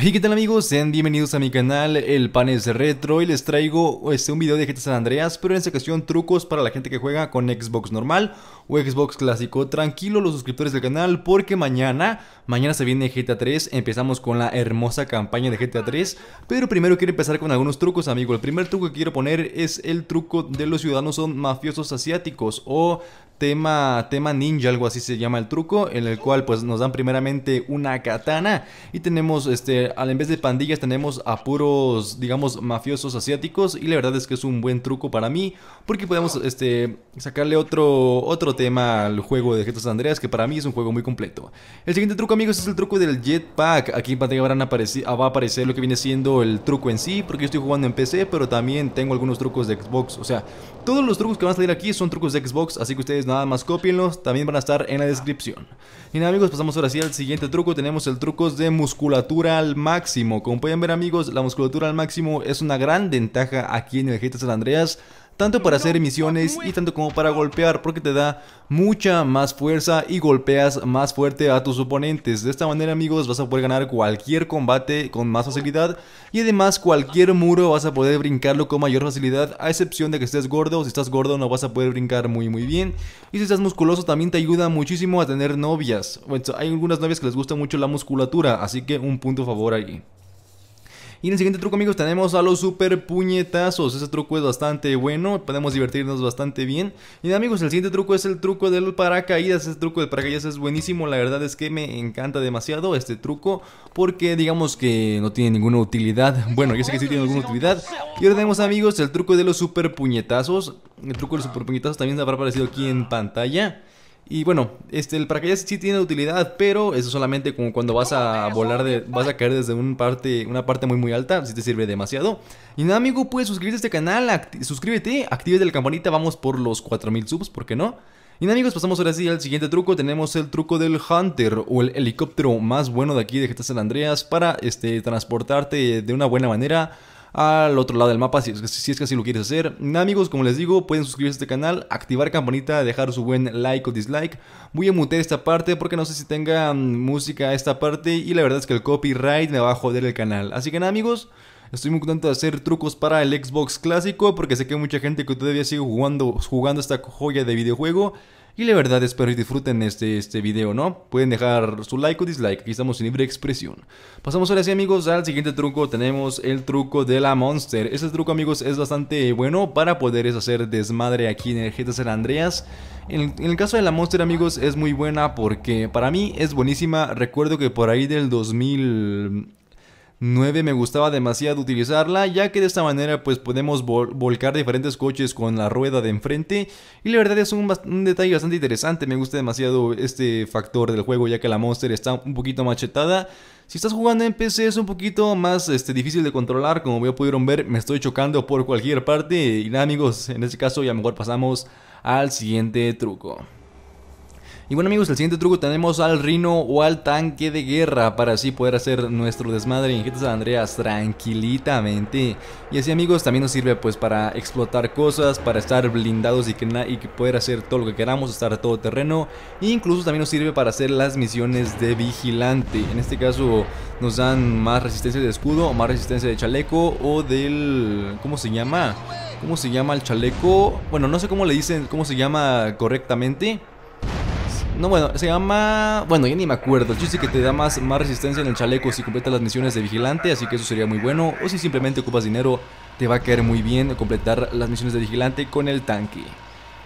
Y qué tal amigos, sean bienvenidos a mi canal El Pan es Retro y les traigo este, un video de GTA San Andreas Pero en esta ocasión trucos para la gente que juega con Xbox normal o Xbox clásico Tranquilo los suscriptores del canal porque mañana Mañana se viene GTA 3, empezamos con la hermosa campaña de GTA 3. Pero primero quiero empezar con algunos trucos, amigo. El primer truco que quiero poner es el truco de los ciudadanos son mafiosos asiáticos o tema, tema ninja, algo así se llama el truco, en el cual pues nos dan primeramente una katana y tenemos, este, al en vez de pandillas tenemos a digamos, mafiosos asiáticos y la verdad es que es un buen truco para mí porque podemos, este, sacarle otro, otro tema al juego de San Andreas que para mí es un juego muy completo. El siguiente truco amigos este es el truco del jetpack Aquí en pantalla ah, va a aparecer lo que viene siendo el truco en sí Porque yo estoy jugando en PC pero también tengo algunos trucos de Xbox O sea, todos los trucos que van a salir aquí son trucos de Xbox Así que ustedes nada más copienlos, también van a estar en la descripción Y nada amigos, pasamos ahora sí al siguiente truco Tenemos el truco de musculatura al máximo Como pueden ver amigos, la musculatura al máximo es una gran ventaja aquí en el GTA San Andreas tanto para hacer misiones y tanto como para golpear, porque te da mucha más fuerza y golpeas más fuerte a tus oponentes. De esta manera amigos vas a poder ganar cualquier combate con más facilidad y además cualquier muro vas a poder brincarlo con mayor facilidad, a excepción de que estés gordo, si estás gordo no vas a poder brincar muy muy bien. Y si estás musculoso también te ayuda muchísimo a tener novias. Hay algunas novias que les gusta mucho la musculatura, así que un punto favor ahí. Y en el siguiente truco, amigos, tenemos a los super puñetazos. Ese truco es bastante bueno, podemos divertirnos bastante bien. Y amigos, el siguiente truco es el truco del paracaídas. ese truco del paracaídas es buenísimo, la verdad es que me encanta demasiado este truco porque digamos que no tiene ninguna utilidad. Bueno, yo sé que sí tiene alguna utilidad. Y ahora tenemos, amigos, el truco de los super puñetazos. El truco de los super puñetazos también habrá aparecido aquí en pantalla. Y bueno, este, el paracaídas sí tiene utilidad, pero eso solamente como cuando vas a volar, de, vas a caer desde un parte, una parte muy muy alta, si te sirve demasiado. Y nada amigo, puedes suscribirte a este canal, suscríbete, activate la campanita, vamos por los 4000 subs, ¿por qué no? Y nada amigos, pasamos ahora sí al siguiente truco, tenemos el truco del Hunter o el helicóptero más bueno de aquí de GTA San Andreas para este, transportarte de una buena manera al otro lado del mapa si, es que así lo quieres hacer. amigos, como les digo, pueden suscribirse a este canal, activar campanita, dejar su buen like o dislike. Voy a mutear esta parte porque no sé si tenga mm, música esta parte y la verdad es que el copyright me va a joder el canal. Así que nada amigos... Estoy muy contento de hacer trucos para el Xbox clásico porque sé que hay mucha gente que todavía sigue jugando, jugando esta joya de videojuego. Y la verdad espero que disfruten este, este video, ¿no? Pueden dejar su like o dislike, aquí estamos en libre expresión. Pasamos ahora sí amigos al siguiente truco, tenemos el truco de la Monster. Este truco amigos es bastante bueno para poder hacer desmadre aquí en el GTA San Andreas. en el caso de la Monster amigos es muy buena porque para mí es buenísima. Recuerdo que por ahí del 2000... 9 me gustaba demasiado utilizarla ya que de esta manera pues podemos volcar diferentes coches con la rueda de enfrente y la verdad es un, detalle bastante interesante, me gusta demasiado este factor del juego ya que la Monster está un poquito machetada. Si estás jugando en PC es un poquito más este, difícil de controlar, como ya pudieron ver me estoy chocando por cualquier parte y nada amigos, en este caso ya mejor pasamos al siguiente truco. Y bueno amigos, el siguiente truco tenemos al rino o al tanque de guerra para así poder hacer nuestro desmadre en a Andreas tranquilitamente. Y así amigos, también nos sirve pues para explotar cosas, para estar blindados y, que y poder hacer todo lo que queramos, estar a todo terreno. E incluso también nos sirve para hacer las misiones de vigilante. En este caso nos dan más resistencia de escudo, O más resistencia de chaleco o del... ¿Cómo se llama? ¿Cómo se llama el chaleco? Bueno, no sé cómo le dicen, cómo se llama correctamente. No, bueno, se llama... Bueno, ya ni me acuerdo. Yo sé que te da más, más resistencia en el chaleco si completas las misiones de vigilante, así que eso sería muy bueno. O si simplemente ocupas dinero, te va a caer muy bien completar las misiones de vigilante con el tanque.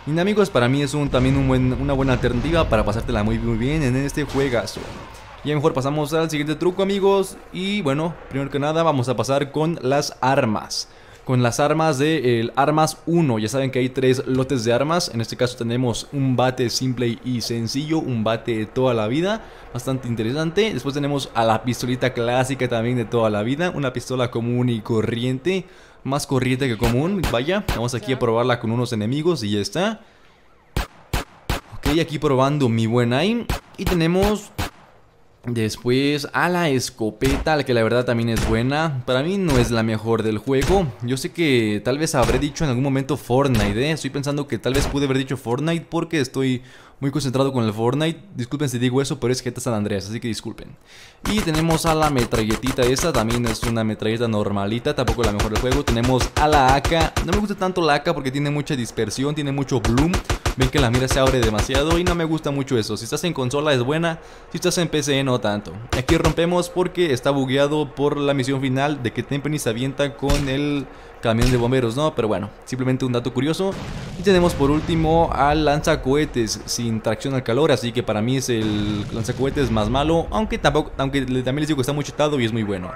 y amigos, para mí es un, también una buena alternativa para pasártela muy, muy bien en este juegazo. Ya mejor pasamos al siguiente truco amigos y bueno, primero que nada vamos a pasar con las armas con las armas de el Armas 1. Ya saben que hay tres lotes de armas. En este caso tenemos un bate simple y sencillo, un bate de toda la vida, bastante interesante. Después tenemos a la pistolita clásica también de toda la vida, una pistola común y corriente, más corriente que común. Vaya, vamos aquí a probarla con unos enemigos y ya está. Ok, aquí probando mi buen aim. Y tenemos Después a la escopeta, la que la verdad también es buena. Para mí no es la mejor del juego. Yo sé que tal vez habré dicho en algún momento Fortnite, ¿eh? Estoy pensando que tal vez pude haber dicho Fortnite porque estoy muy concentrado con el Fortnite. Disculpen si digo eso, pero es GTA San Andreas, así que disculpen. Y tenemos a la metralletita esta, también es una metralleta normalita, tampoco la mejor del juego. Tenemos a la AK, no me gusta tanto la AK porque tiene mucha dispersión, tiene mucho bloom ven que la mira se abre demasiado y no me gusta mucho eso. Si estás en consola es buena, si estás en PC no tanto. Aquí rompemos porque está bugueado por la misión final de que Tempany se avienta con el camión de bomberos, ¿no? Pero bueno, simplemente un dato curioso. Y tenemos por último al lanzacohetes sin tracción al calor, así que para mí es el lanzacohetes más malo, aunque tampoco, aunque también les digo que está muy chetado y es muy bueno.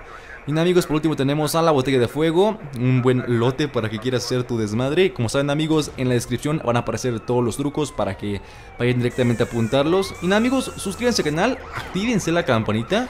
Y nada amigos, por último tenemos a la botella de fuego, un buen lote para que quieras hacer tu desmadre. Como saben amigos, en la descripción van a aparecer todos los trucos para que vayan directamente a apuntarlos. Y nada amigos, suscríbanse al canal, Activense la campanita.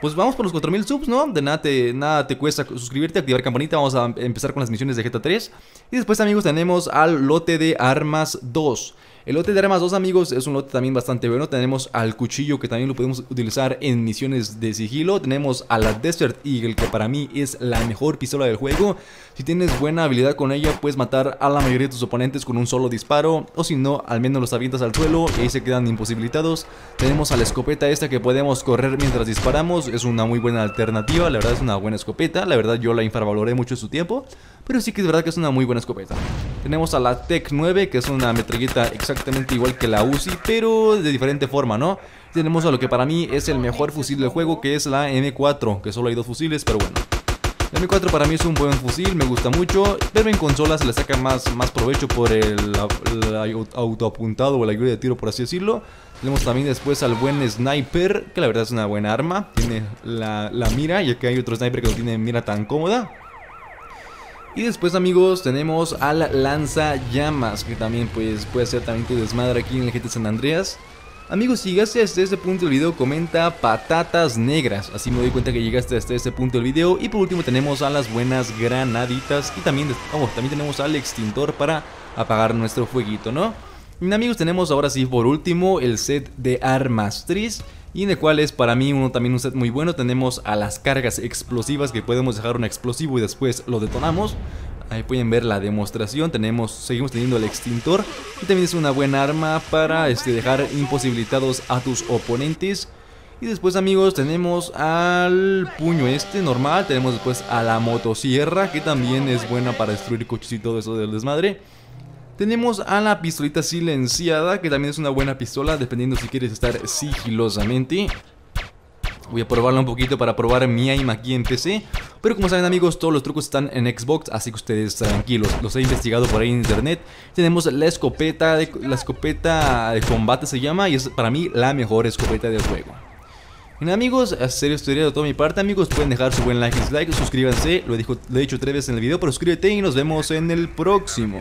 Pues vamos por los 4000 subs, ¿no? De nada te, nada te cuesta suscribirte, activar campanita. Vamos a empezar con las misiones de GTA 3. Y después, amigos, tenemos al lote de armas 2. El lote de armas 2, amigos, es un lote también bastante bueno. Tenemos al cuchillo que también lo podemos utilizar en misiones de sigilo. Tenemos a la Desert Eagle, que para mí es la mejor pistola del juego. Si tienes buena habilidad con ella, puedes matar a la mayoría de tus oponentes con un solo disparo, o si no, al menos los avientas al suelo y ahí se quedan imposibilitados. Tenemos a la escopeta esta que podemos correr mientras disparamos, es una muy buena alternativa, la verdad es una buena escopeta, la verdad yo la infravaloré mucho en su tiempo, pero sí que es verdad que es una muy buena escopeta. Tenemos a la tec 9, que es una metralleta exactamente igual que la Uzi, pero de diferente forma, ¿no? Tenemos a lo que para mí es el mejor fusil del juego, que es la M4, que solo hay dos fusiles, pero bueno. El M4 para mí es un buen fusil, me gusta mucho, pero en consolas le saca más, más provecho por el, autoapuntado o la ayuda de tiro, por así decirlo. Tenemos también después al buen sniper, que la verdad es una buena arma. Tiene la, mira, y que hay otro sniper que no tiene mira tan cómoda. Y después amigos tenemos al lanza llamas, que también pues puede ser también tu desmadre aquí en el GT San Andreas. Amigos, si llegaste hasta este punto del video, comenta patatas negras. Así me doy cuenta que llegaste hasta este punto del video. Y por último tenemos a las buenas granaditas. Y también, también tenemos al extintor para apagar nuestro fueguito, ¿no? Bien, amigos, tenemos ahora sí por último el set de armas tris. Y de el cual es para mí uno también un set muy bueno. Tenemos a las cargas explosivas que podemos dejar un explosivo y después lo detonamos. Ahí pueden ver la demostración, tenemos, seguimos teniendo el extintor que también es una buena arma para este, dejar imposibilitados a tus oponentes. Y después amigos tenemos al puño este normal, tenemos después a la motosierra que también es buena para destruir coches y todo eso del desmadre. Tenemos a la pistolita silenciada que también es una buena pistola dependiendo si quieres estar sigilosamente. Voy a probarla un poquito para probar mi aim aquí en PC pero como saben amigos, todos los trucos están en Xbox, así que ustedes tranquilos, los he investigado por ahí en internet. Tenemos la escopeta, de, la escopeta de combate se llama y es para mí la mejor escopeta del juego. Bien amigos, serio historia de toda mi parte amigos, pueden dejar su buen like y dislike, suscríbanse, lo he, dicho, lo he dicho tres veces en el video, pero suscríbete y nos vemos en el próximo.